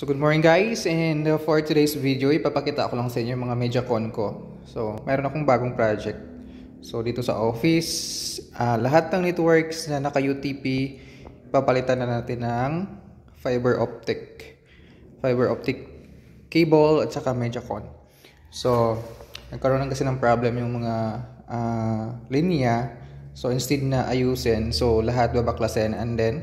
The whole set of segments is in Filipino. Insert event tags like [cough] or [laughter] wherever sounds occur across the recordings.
So good morning guys and uh, for today's video ipapakita ko lang sa inyo yung mga media con ko. So mayroon akong bagong project. So dito sa office, uh, lahat ng networks na naka UTP papalitan na natin ng fiber optic. Fiber optic cable at saka media con. So nagkaroon lang kasi ng problem yung mga uh, linya. So instead na ayusin, so lahat babaklasin and then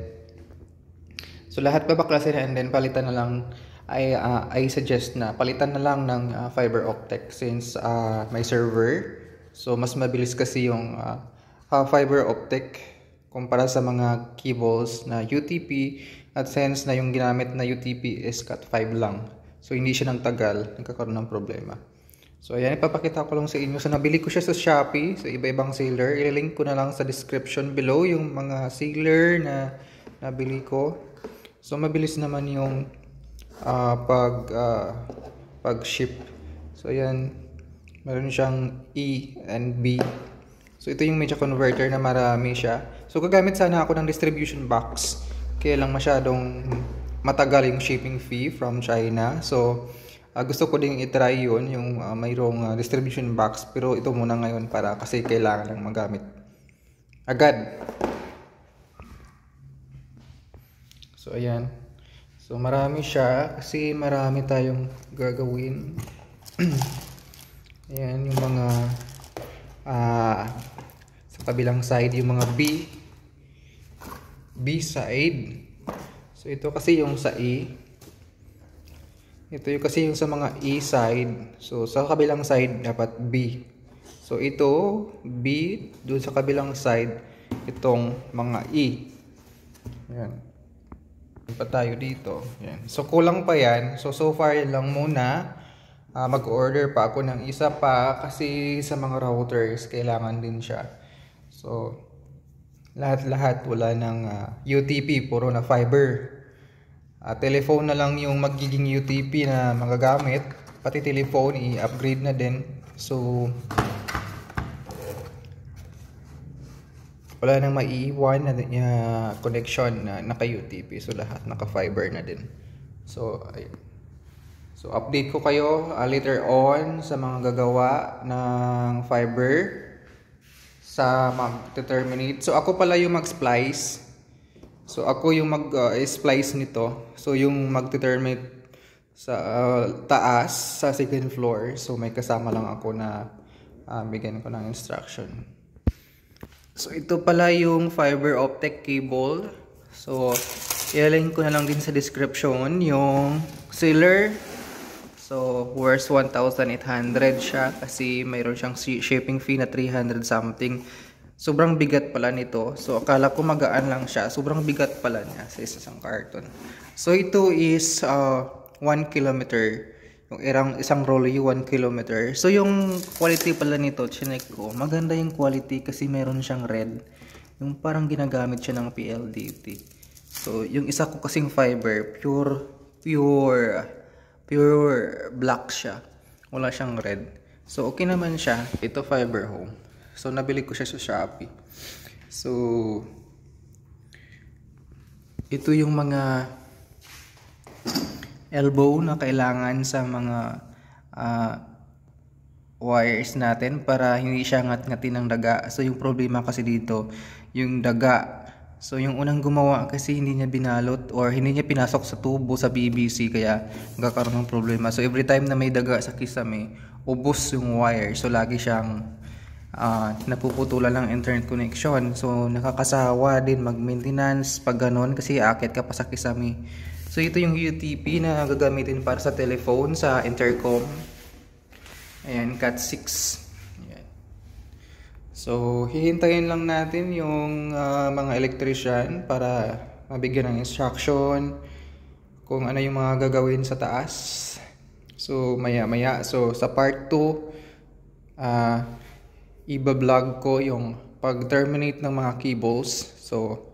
So lahat pa ba babaklasin and then palitan na lang ay uh, I suggest na palitan na lang ng uh, fiber optic since uh, my server. So mas mabilis kasi yung uh, uh fiber optic kumpara sa mga cables na UTP at sense na yung ginamit na UTP is cat 5 lang. So hindi siya nang tagal, nagkakaroon ng problema. So ayan, ipapakita ko lang sa inyo. So nabili ko siya sa Shopee, sa so, iba-ibang seller. Ililink ko na lang sa description below yung mga seller na nabili ko. So mabilis naman yung uh, pag uh, pag ship. So ayan, meron siyang E and B. So ito yung media converter na marami siya. So gagamit sana ako ng distribution box. Kaya lang masyadong matagal yung shipping fee from China. So uh, gusto ko ding i-try yun, yung uh, mayroong uh, distribution box. Pero ito muna ngayon para kasi kailangan lang magamit. Agad! So, ayan. So, marami siya kasi marami tayong gagawin. [clears throat] ayan, yung mga uh, sa kabilang side, yung mga B. B side. So, ito kasi yung sa E. Ito yung kasi yung sa mga E side. So, sa kabilang side, dapat B. So, ito, B, doon sa kabilang side, itong mga E. Ayan pa tayo dito. Yan. So, kulang pa yan. So, so far lang muna. Uh, Mag-order pa ako ng isa pa kasi sa mga routers, kailangan din siya. So, lahat-lahat wala ng uh, ah, UTP, puro na fiber. Uh, telephone na lang yung magiging UTP na magagamit. Pati telephone, i-upgrade na din. So, wala nang maiiwan na uh, connection na uh, naka-UTP. So, lahat naka-fiber na din. So, ayun. So, update ko kayo uh, later on sa mga gagawa ng fiber sa mag-terminate. So, ako pala yung mag-splice. So, ako yung mag-splice ah, uh, nito. So, yung mag-terminate sa uh, taas, sa second floor. So, may kasama lang ako na uh, bigyan ko ng instruction. So, ito pala yung fiber optic cable. So, ilalagay ko na lang din sa description yung sealer. So, worth 1,800 siya kasi mayroon siyang shipping fee na 300 something. Sobrang bigat pala nito. So, akala ko magaan lang siya. Sobrang bigat pala niya sa isang carton. So, ito is uh, 1 kilometer. Yung irang, isang roller 1 kilometer. So yung quality pala nito, chinek ko, maganda yung quality kasi meron siyang red. Yung parang ginagamit siya ng PLDT. So yung isa ko kasing fiber, pure, pure, pure black siya. Wala siyang red. So okay naman siya. Ito fiber home. So nabili ko siya sa Shopee. So ito yung mga elbow na kailangan sa mga uh, wires natin para hindi siya ngat-ngatin ng daga. So yung problema kasi dito, yung daga. So yung unang gumawa kasi hindi niya binalot or hindi niya pinasok sa tubo sa BBC kaya nagkakaroon ng problema. So every time na may daga sa kisame, ubos yung wire. So lagi siyang uh, napuputulan ng internet connection. So nakakasawa din mag-maintenance pag ganun kasi akit ka pa sa kisame. So ito yung UTP na gagamitin para sa telephone, sa intercom. Ayan, cat 6. Ayan. So hihintayin lang natin yung uh, mga electrician para mabigyan ng instruction kung ano yung mga gagawin sa taas. So maya maya. So sa part 2, uh, ah, iba-vlog ko yung pag-terminate ng mga cables. So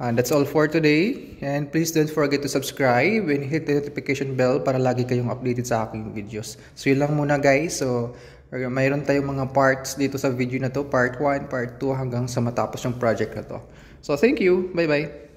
And that's all for today. And please don't forget to subscribe and hit the notification bell para lagi kayong updated sa aking videos. So yun lang muna guys. So mayroon tayong mga parts dito sa video na to. Part 1, part 2 hanggang sa matapos yung project na to. So thank you. Bye bye.